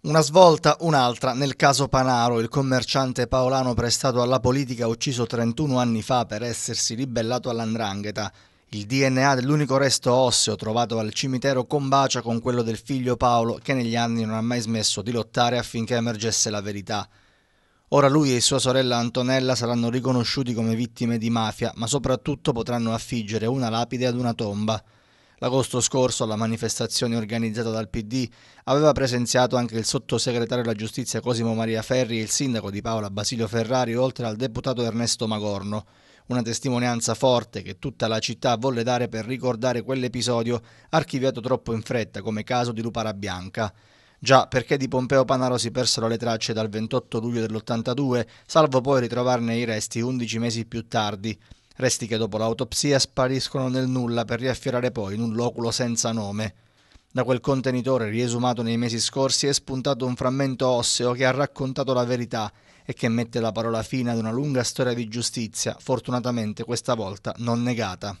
Una svolta, un'altra, nel caso Panaro, il commerciante paolano prestato alla politica ucciso 31 anni fa per essersi ribellato all'andrangheta. Il DNA dell'unico resto osseo trovato al cimitero combacia con quello del figlio Paolo che negli anni non ha mai smesso di lottare affinché emergesse la verità. Ora lui e sua sorella Antonella saranno riconosciuti come vittime di mafia, ma soprattutto potranno affiggere una lapide ad una tomba. L'agosto scorso, alla manifestazione organizzata dal PD, aveva presenziato anche il sottosegretario della giustizia Cosimo Maria Ferri e il sindaco di Paola Basilio Ferrari, oltre al deputato Ernesto Magorno. Una testimonianza forte che tutta la città volle dare per ricordare quell'episodio archiviato troppo in fretta come caso di Lupara Bianca. Già perché di Pompeo Panaro si persero le tracce dal 28 luglio dell'82, salvo poi ritrovarne i resti 11 mesi più tardi resti che dopo l'autopsia spariscono nel nulla per riaffiorare poi in un loculo senza nome. Da quel contenitore riesumato nei mesi scorsi è spuntato un frammento osseo che ha raccontato la verità e che mette la parola fine ad una lunga storia di giustizia, fortunatamente questa volta non negata.